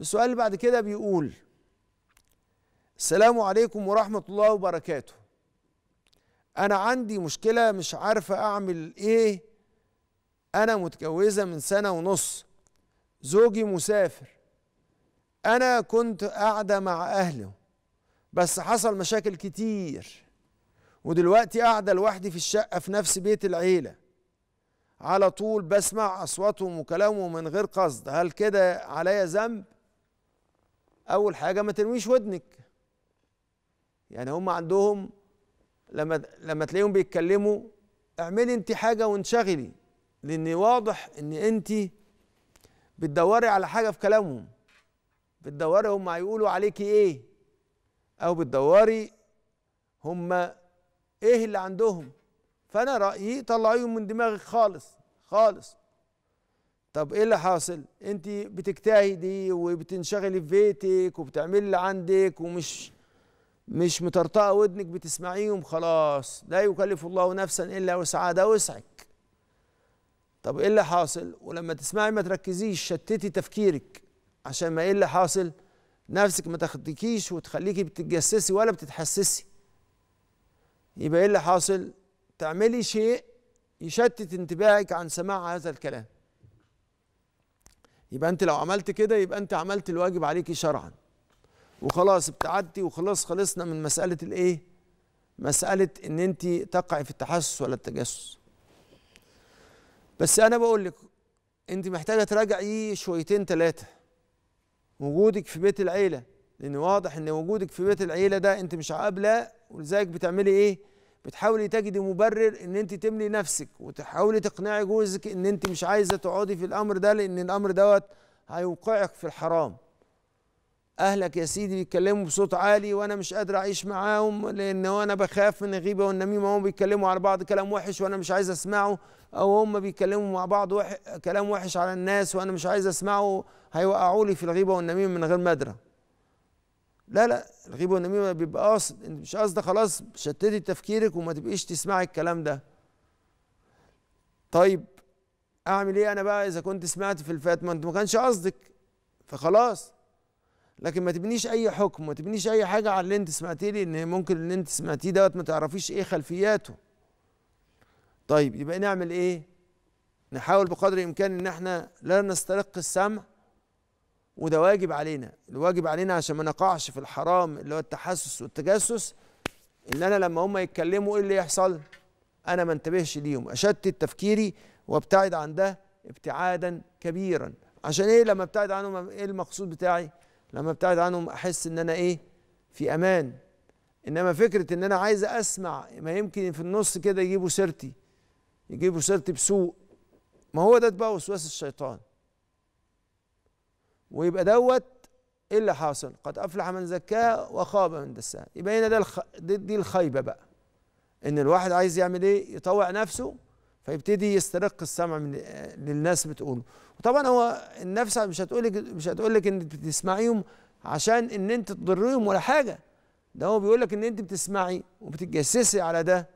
السؤال اللي بعد كده بيقول السلام عليكم ورحمة الله وبركاته أنا عندي مشكلة مش عارفة أعمل إيه أنا متجوزة من سنة ونص زوجي مسافر أنا كنت قاعدة مع أهله بس حصل مشاكل كتير ودلوقتي قاعدة لوحدي في الشقة في نفس بيت العيلة على طول بسمع أصواتهم وكلامهم من غير قصد هل كده عليا ذنب؟ اول حاجه ما تنويش ودنك يعني هم عندهم لما لما تلاقيهم بيتكلموا اعملي انت حاجه وانشغلي لان واضح ان انت بتدوري على حاجه في كلامهم بتدوري هم هيقولوا عليكي ايه او بتدوري هم ايه اللي عندهم فانا رايي طلعيهم من دماغك خالص خالص طب ايه اللي حاصل انت بتجتهدي وبتنشغلي في بيتك وبتعملي اللي عندك ومش مش مطرطقه ودنك بتسمعيهم خلاص لا يكلف الله نفسا الا وسعها ده وسعك طب ايه اللي حاصل ولما تسمعي ما تركزيش شتتي تفكيرك عشان ما ايه اللي حاصل نفسك ما تاخدكيش وتخليكي بتتجسسي ولا بتتحسسي يبقى ايه اللي حاصل تعملي شيء يشتت انتباهك عن سماع هذا الكلام يبقى انت لو عملت كده يبقى انت عملت الواجب عليك شرعا وخلاص ابتعدتي وخلاص خلصنا من مساله الايه مساله ان انت تقعي في التحسس ولا التجسس بس انا بقول لك انت محتاجه تراجعي شويتين ثلاثه وجودك في بيت العيله لان واضح ان وجودك في بيت العيله ده انت مش عاقله ولذلك بتعملي ايه بتحاولي تجدي مبرر ان انت تملي نفسك وتحاولي تقنعي جوزك ان انت مش عايزه تقعدي في الامر ده لان الامر دوت هيوقعك في الحرام اهلك يا سيدي بيتكلموا بصوت عالي وانا مش قادر اعيش معاهم لان انا بخاف من الغيبه والنميمه وهم بيتكلموا على بعض كلام وحش وانا مش عايز اسمعه او هم بيتكلموا مع بعض وح... كلام وحش على الناس وانا مش عايز اسمعه هيوقعوا لي في الغيبه والنميمه من غير ما ادري لا لا الغيبه والنميمه بيبقى قصد مش قصده خلاص شتتي تفكيرك وما تبقيش تسمعي الكلام ده طيب اعمل ايه انا بقى اذا كنت سمعت في الفات ما انت ما كانش قصدك فخلاص لكن ما تبنيش اي حكم ما تبنيش اي حاجه على اللي انت سمعتيه لان ممكن اللي انت سمعتيه دوت ما تعرفيش ايه خلفياته طيب يبقى نعمل ايه نحاول بقدر الامكان ان احنا لا نسترق السمع وده واجب علينا الواجب علينا عشان ما نقعش في الحرام اللي هو التحسس والتجسس ان انا لما هم يتكلموا ايه اللي يحصل انا ما انتبهش ليهم اشتت تفكيري وابتعد عن ده ابتعادا كبيرا عشان ايه لما ابتعد عنهم ايه المقصود بتاعي لما ابتعد عنهم احس ان انا ايه في امان انما فكره ان انا عايز اسمع ما يمكن في النص كده يجيبوا سيرتي يجيبوا سيرتي بسوء ما هو ده بقى وسواس الشيطان ويبقى دوت ايه اللي حاصل قد افلح من زكاها وخاب من دساها يبقى هنا ده الخ... دي, دي الخيبه بقى ان الواحد عايز يعمل ايه يطوع نفسه فيبتدي يسترق السمع من للناس بتقوله وطبعا هو النفس مش هتقول لك مش هتقول لك ان بتسمعيهم عشان ان انت تضريهم ولا حاجه ده هو بيقول لك ان انت بتسمعي وبتتجسسي على ده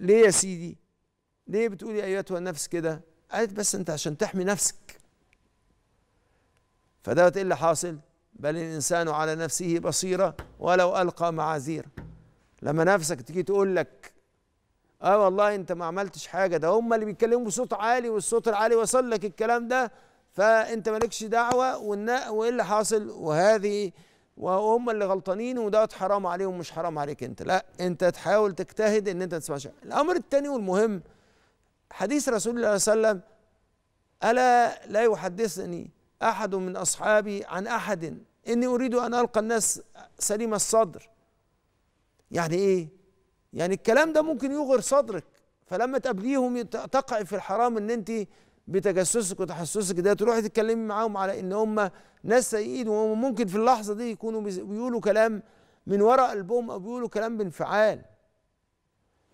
ليه يا سيدي ليه بتقولي ايتها النفس كده قالت بس انت عشان تحمي نفسك فدوت ايه اللي حاصل بل الانسان على نفسه بصيره ولو القى معاذيره لما نفسك تيجي تقول لك اه والله انت ما عملتش حاجه ده هم اللي بيتكلموا بصوت عالي والصوت العالي وصل لك الكلام ده فانت مالكش دعوه وايه اللي حاصل وهذه وهم اللي غلطانين ودوت حرام عليهم مش حرام عليك انت لا انت تحاول تجتهد ان انت ما تسمعش الامر الثاني والمهم حديث رسول الله صلى الله عليه وسلم الا لا يحدثني احد من اصحابي عن احد اني اريد ان القى الناس سليم الصدر يعني ايه يعني الكلام ده ممكن يغر صدرك فلما تقابليهم تقع في الحرام ان انت بتجسسك وتحسسك ده تروحي تتكلمي معاهم على ان هم ناس سيئين وهم ممكن في اللحظه دي يكونوا بيقولوا كلام من وراء قلبهم او بيقولوا كلام بانفعال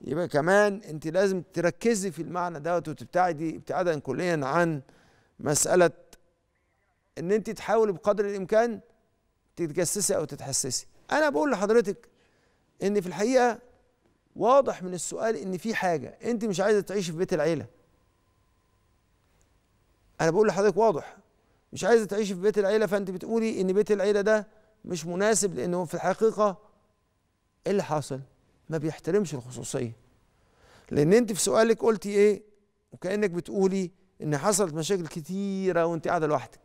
يبقى كمان انت لازم تركزي في المعنى دوت وتبتعدي ابتعادا كليا عن مساله ان انت تحاولي بقدر الامكان تتجسسي او تتحسسي انا بقول لحضرتك ان في الحقيقه واضح من السؤال ان في حاجه انت مش عايزه تعيشي في بيت العيله انا بقول لحضرتك واضح مش عايزه تعيشي في بيت العيله فانت بتقولي ان بيت العيله ده مش مناسب لانه في الحقيقه ايه اللي حاصل ما بيحترمش الخصوصيه لان انت في سؤالك قلتي ايه وكانك بتقولي ان حصلت مشاكل كتيره وانت قاعده لوحدك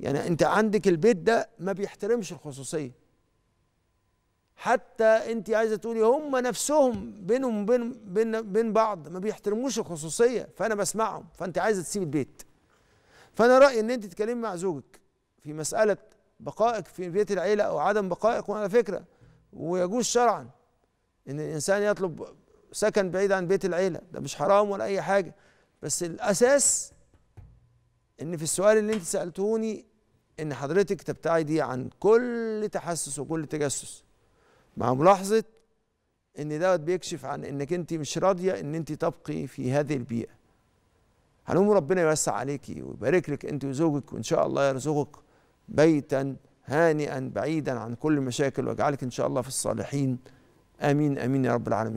يعني انت عندك البيت ده ما بيحترمش الخصوصيه حتى انت عايزه تقولي هم نفسهم بينهم وبين بين بين بعض ما بيحترموش الخصوصيه فانا بسمعهم فانت عايزه تسيب البيت فانا رايي ان انت تتكلمي مع زوجك في مساله بقائك في بيت العيله او عدم بقائك وعلى فكره ويجوز شرعا ان الانسان يطلب سكن بعيد عن بيت العيله ده مش حرام ولا اي حاجه بس الاساس ان في السؤال اللي انت سالتوني ان حضرتك تبتعدي عن كل تحسس وكل تجسس مع ملاحظه ان دوت بيكشف عن انك انت مش راضيه ان انت تبقي في هذه البيئه هنقوم ربنا يوسع عليكي ويبارك لك انت وزوجك وان شاء الله يرزقك بيتا هانئا بعيدا عن كل المشاكل ويجعلك ان شاء الله في الصالحين امين امين يا رب العالمين